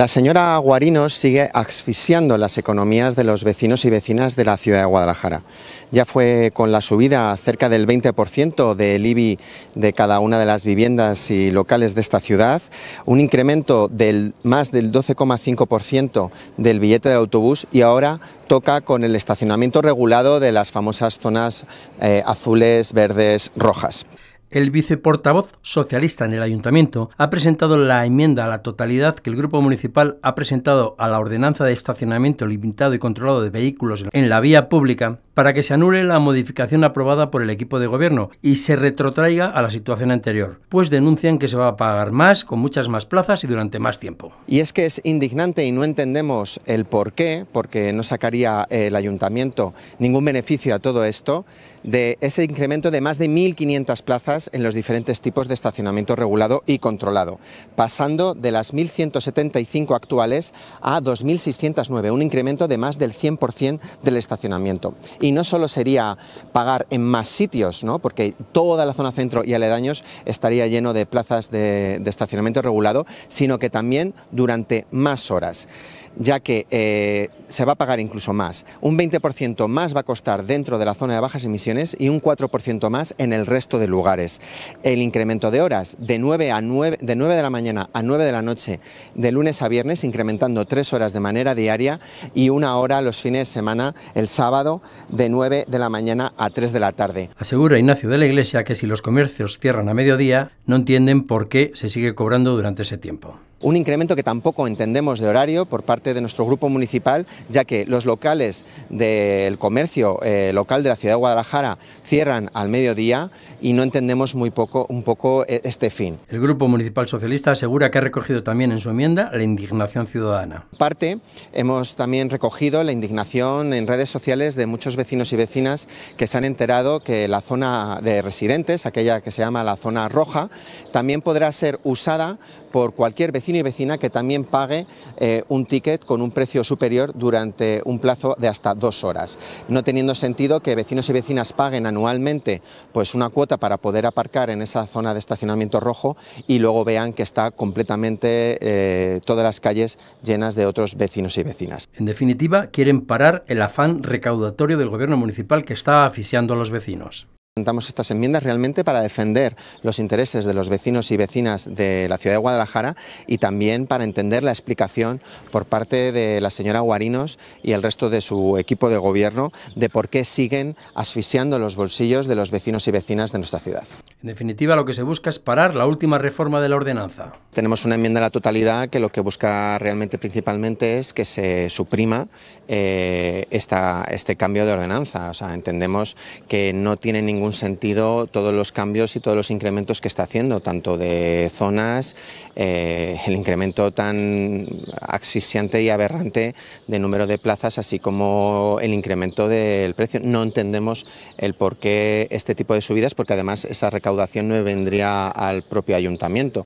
La señora Guarinos sigue asfixiando las economías de los vecinos y vecinas de la ciudad de Guadalajara. Ya fue con la subida cerca del 20% del IBI de cada una de las viviendas y locales de esta ciudad, un incremento del más del 12,5% del billete del autobús y ahora toca con el estacionamiento regulado de las famosas zonas eh, azules, verdes, rojas. El viceportavoz socialista en el ayuntamiento ha presentado la enmienda a la totalidad que el grupo municipal ha presentado a la ordenanza de estacionamiento limitado y controlado de vehículos en la vía pública para que se anule la modificación aprobada por el equipo de gobierno y se retrotraiga a la situación anterior, pues denuncian que se va a pagar más, con muchas más plazas y durante más tiempo. Y es que es indignante y no entendemos el por qué, porque no sacaría eh, el ayuntamiento ningún beneficio a todo esto, de ese incremento de más de 1.500 plazas en los diferentes tipos de estacionamiento regulado y controlado, pasando de las 1.175 actuales a 2.609, un incremento de más del 100% del estacionamiento y no solo sería pagar en más sitios, ¿no? porque toda la zona centro y aledaños estaría lleno de plazas de, de estacionamiento regulado, sino que también durante más horas ya que eh, se va a pagar incluso más. Un 20% más va a costar dentro de la zona de bajas emisiones y un 4% más en el resto de lugares. El incremento de horas de 9, a de 9 de la mañana a 9 de la noche, de lunes a viernes, incrementando 3 horas de manera diaria y una hora los fines de semana, el sábado, de 9 de la mañana a 3 de la tarde. Asegura Ignacio de la Iglesia que si los comercios cierran a mediodía, no entienden por qué se sigue cobrando durante ese tiempo. Un incremento que tampoco entendemos de horario por parte de nuestro grupo municipal, ya que los locales del comercio eh, local de la ciudad de Guadalajara cierran al mediodía y no entendemos muy poco, un poco eh, este fin. El grupo municipal socialista asegura que ha recogido también en su enmienda la indignación ciudadana. Parte hemos también recogido la indignación en redes sociales de muchos vecinos y vecinas que se han enterado que la zona de residentes, aquella que se llama la zona roja, también podrá ser usada por cualquier vecino y vecina que también pague eh, un ticket con un precio superior durante un plazo de hasta dos horas. No teniendo sentido que vecinos y vecinas paguen anualmente pues una cuota para poder aparcar en esa zona de estacionamiento rojo y luego vean que está completamente eh, todas las calles llenas de otros vecinos y vecinas. En definitiva, quieren parar el afán recaudatorio del gobierno municipal que está asfixiando a los vecinos. Presentamos estas enmiendas realmente para defender los intereses de los vecinos y vecinas de la ciudad de Guadalajara y también para entender la explicación por parte de la señora Guarinos y el resto de su equipo de gobierno de por qué siguen asfixiando los bolsillos de los vecinos y vecinas de nuestra ciudad. En definitiva, lo que se busca es parar la última reforma de la ordenanza. Tenemos una enmienda a la totalidad que lo que busca realmente principalmente es que se suprima eh, esta, este cambio de ordenanza. O sea, entendemos que no tiene ningún sentido todos los cambios y todos los incrementos que está haciendo, tanto de zonas, eh, el incremento tan asfixiante y aberrante de número de plazas, así como el incremento del precio. No entendemos el por qué este tipo de subidas, porque además esa recaudación no vendría al propio ayuntamiento.